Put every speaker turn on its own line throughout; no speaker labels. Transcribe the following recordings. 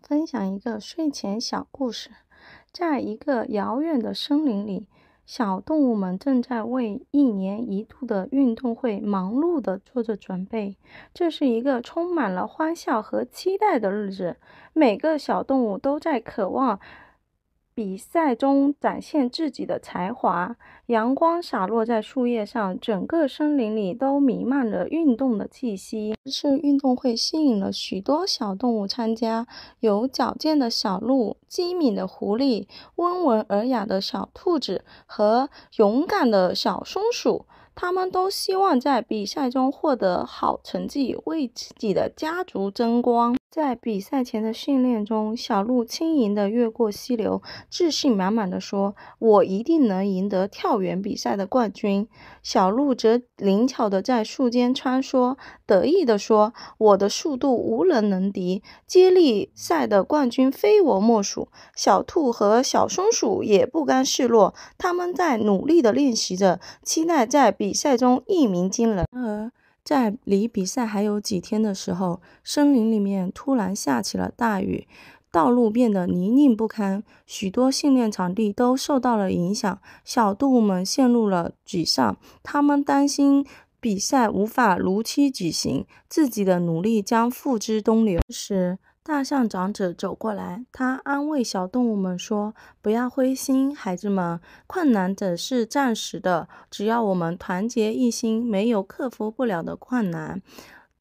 分享一个睡前小故事。在一个遥远的森林里，小动物们正在为一年一度的运动会忙碌地做着准备。这是一个充满了欢笑和期待的日子，每个小动物都在渴望。比赛中展现自己的才华。阳光洒落在树叶上，整个森林里都弥漫着运动的气息。这次运动会吸引了许多小动物参加，有矫健的小鹿、机敏的狐狸、温文尔雅的小兔子和勇敢的小松鼠。他们都希望在比赛中获得好成绩，为自己的家族争光。在比赛前的训练中，小鹿轻盈地越过溪流，自信满满的说：“我一定能赢得跳远比赛的冠军。”小鹿则灵巧地在树间穿梭，得意地说：“我的速度无人能敌，接力赛的冠军非我莫属。”小兔和小松鼠也不甘示弱，他们在努力地练习着，期待在比赛中一鸣惊人。然而，在离比赛还有几天的时候，森林里面突然下起了大雨，道路变得泥泞不堪，许多训练场地都受到了影响。小动物们陷入了沮丧，他们担心比赛无法如期举行，自己的努力将付之东流。时，大象长者走过来，他安慰小动物们说：“不要灰心，孩子们，困难只是暂时的，只要我们团结一心，没有克服不了的困难。”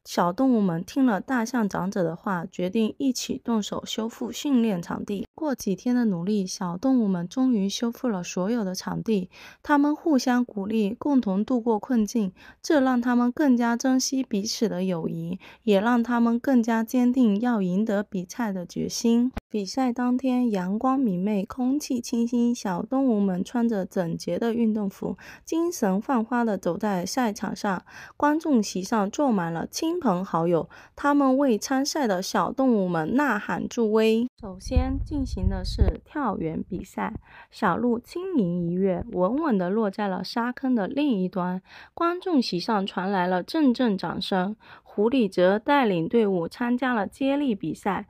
小动物们听了大象长者的话，决定一起动手修复训练场地。过几天的努力，小动物们终于修复了所有的场地。他们互相鼓励，共同度过困境，这让他们更加珍惜彼此的友谊，也让他们更加坚定要赢得比赛的决心。比赛当天，阳光明媚，空气清新，小动物们穿着整洁的运动服，精神焕发地走在赛场上。观众席上坐满了亲朋好友，他们为参赛的小动物们呐喊助威。首先进行的是跳远比赛，小鹿轻盈一跃，稳稳地落在了沙坑的另一端，观众席上传来了阵阵掌声。狐狸则带领队伍参加了接力比赛。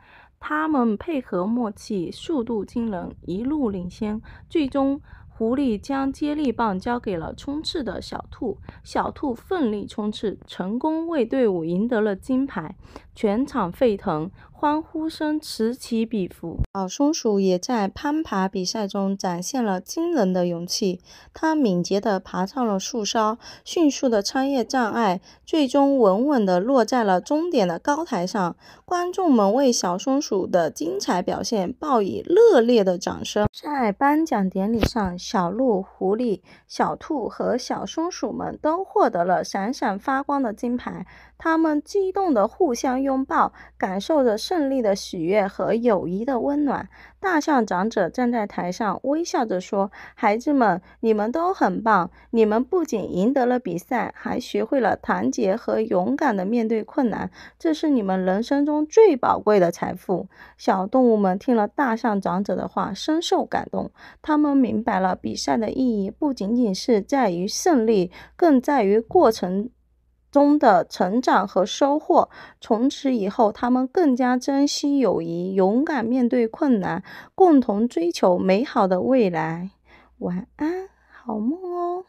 他们配合默契，速度惊人，一路领先，最终。狐狸将接力棒交给了冲刺的小兔，小兔奋力冲刺，成功为队伍赢得了金牌，全场沸腾，欢呼声此起彼伏。小松鼠也在攀爬比赛中展现了惊人的勇气，它敏捷地爬上了树梢，迅速地穿越障碍，最终稳稳地落在了终点的高台上。观众们为小松鼠的精彩表现报以热烈的掌声。在颁奖典礼上。小鹿、狐狸、小兔和小松鼠们都获得了闪闪发光的金牌，他们激动地互相拥抱，感受着胜利的喜悦和友谊的温暖。大象长者站在台上，微笑着说：“孩子们，你们都很棒。你们不仅赢得了比赛，还学会了团结和勇敢地面对困难。这是你们人生中最宝贵的财富。”小动物们听了大象长者的话，深受感动。他们明白了，比赛的意义不仅仅是在于胜利，更在于过程。中的成长和收获，从此以后，他们更加珍惜友谊，勇敢面对困难，共同追求美好的未来。晚安，好梦哦。